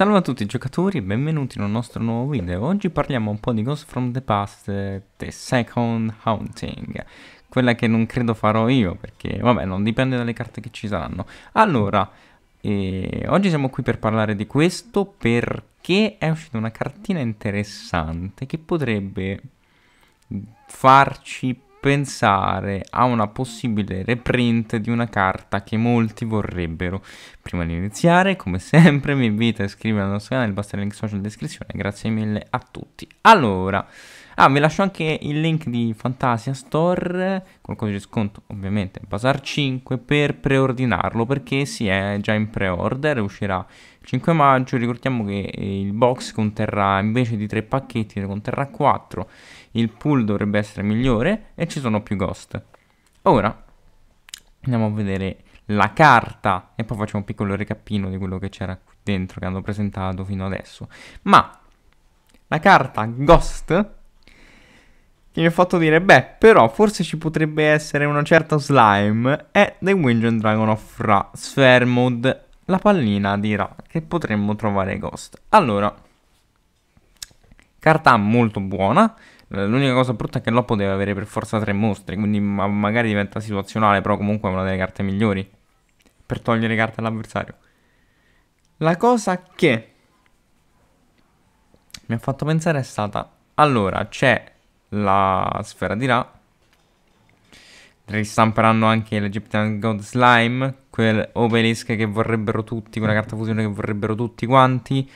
Salve a tutti giocatori, benvenuti in un nostro nuovo video. Oggi parliamo un po' di Ghost from the Past, The Second Haunting. Quella che non credo farò io, perché vabbè, non dipende dalle carte che ci saranno. Allora, eh, oggi siamo qui per parlare di questo perché è uscita una cartina interessante che potrebbe farci pensare a una possibile reprint di una carta che molti vorrebbero. Prima di iniziare, come sempre, vi invito a iscrivervi al nostro canale, il vostro link social in descrizione. Grazie mille a tutti. Allora... Ah, vi lascio anche il link di Fantasia Store col codice sconto ovviamente Basar 5 per preordinarlo perché si è già in pre-order, uscirà il 5 maggio. Ricordiamo che eh, il box conterrà invece di 3 pacchetti, ne conterrà 4. Il pool dovrebbe essere migliore e ci sono più ghost. Ora andiamo a vedere la carta e poi facciamo un piccolo recapino di quello che c'era qui dentro che hanno presentato fino adesso. Ma la carta Ghost che mi ha fatto dire, beh, però forse ci potrebbe essere una certa slime, è The Wingen Dragon of Ra, Svermod, la pallina di Ra, che potremmo trovare ghost. Allora, carta molto buona, eh, l'unica cosa brutta è che Loppo deve avere per forza tre mostri, quindi ma magari diventa situazionale, però comunque è una delle carte migliori per togliere carte all'avversario. La cosa che mi ha fatto pensare è stata, allora, c'è la sfera di là. Ristamperanno anche l'Egyptian God Slime, quel Obelisk che vorrebbero tutti, quella carta fusione che vorrebbero tutti quanti.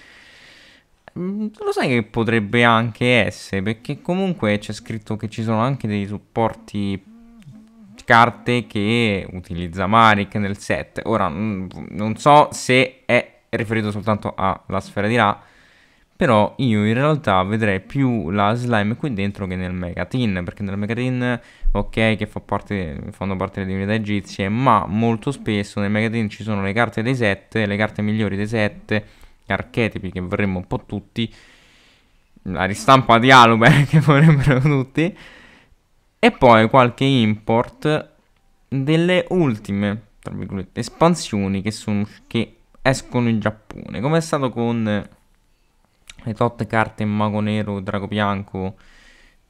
Mm, lo sai che potrebbe anche essere, perché comunque c'è scritto che ci sono anche dei supporti carte che utilizza Marik nel set. Ora, mm, non so se è riferito soltanto alla sfera di là, però io in realtà vedrei più la slime qui dentro che nel Megatin, perché nel Megatin, ok, che fa parte, fanno parte delle divinità egizie, ma molto spesso nel Megatin ci sono le carte dei sette, le carte migliori dei sette, gli archetipi che vorremmo un po' tutti, la ristampa di Aluber eh, che vorrebbero tutti, e poi qualche import delle ultime, tra virgolette, espansioni che, sono, che escono in Giappone, come è stato con le tot carte Mago Nero, Drago Bianco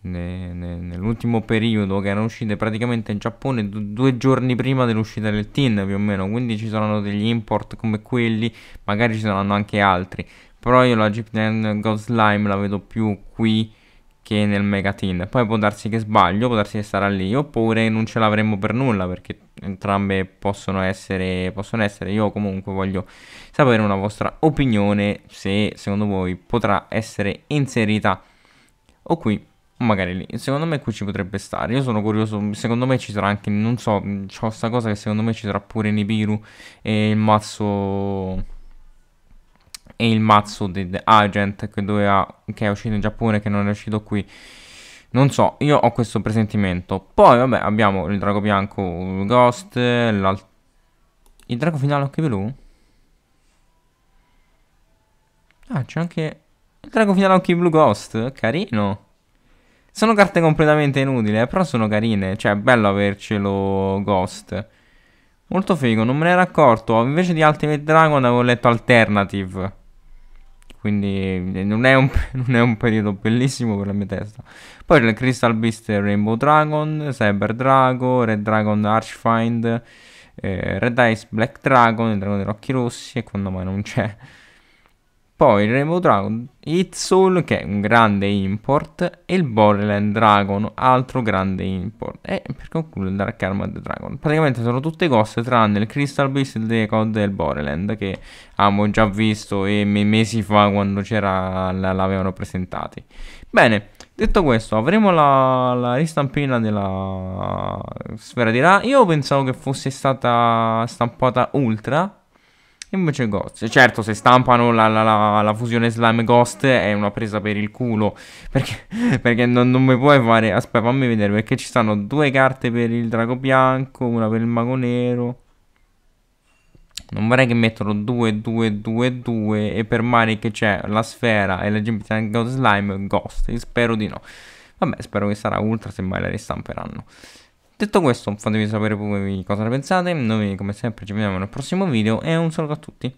ne, ne, nell'ultimo periodo che erano uscite praticamente in Giappone d- due giorni prima dell'uscita del TIN più o meno, quindi ci saranno degli import come quelli, magari ci saranno anche altri, però io la Egyptian God Slime la vedo più qui che nel megatin. Poi può darsi che sbaglio, può darsi che sarà lì, oppure non ce l'avremmo per nulla perché entrambe possono essere, possono essere. Io comunque voglio sapere una vostra opinione se secondo voi potrà essere inserita o qui o magari lì. Secondo me qui ci potrebbe stare. Io sono curioso, secondo me ci sarà anche, non so, c'ho sta cosa che secondo me ci sarà pure Nibiru e il mazzo e il mazzo di The Agent che, doveva, che è uscito in Giappone che non è uscito qui. Non so, io ho questo presentimento. Poi, vabbè, abbiamo il drago bianco Ghost, il drago finale occhi blu? Ah, c'è anche il drago finale occhi blu Ghost, carino. Sono carte completamente inutili, eh, però sono carine. Cioè, è bello avercelo Ghost. Molto figo, non me ne ero accorto. Invece di Ultimate Dragon avevo letto Alternative quindi eh, non è, un, non è, un, periodo bellissimo per la mia testa. Poi c'è Crystal Beast Rainbow Dragon, Cyber Dragon, Red Dragon Archfind, eh, Red Ice Black Dragon, il Dragon dei Rocchi Rossi e quando mai non c'è poi il Rainbow Dragon Hit Soul che è un grande import e il Borderland Dragon altro grande import e per concludere il Dark Armored Dragon. Praticamente sono tutte cose tranne il Crystal Beast, il Decode e il Borderland che abbiamo già visto e mesi fa quando c'era l'avevano presentati. Bene, detto questo avremo la, la ristampina della sfera di Ra. Io pensavo che fosse stata stampata Ultra Invece Ghost, certo se stampano la, la, la, la, fusione slime Ghost è una presa per il culo Perché, perché non, non, mi puoi fare, aspetta fammi vedere perché ci stanno due carte per il drago bianco, una per il mago nero Non vorrei che mettono 2, 2, 2, 2 e per Mari che c'è la sfera e la gemita Ghost Slime Ghost Spero di no Vabbè spero che sarà ultra se mai la ristamperanno Detto questo fatemi sapere voi cosa ne pensate, noi come sempre ci vediamo nel prossimo video e un saluto a tutti.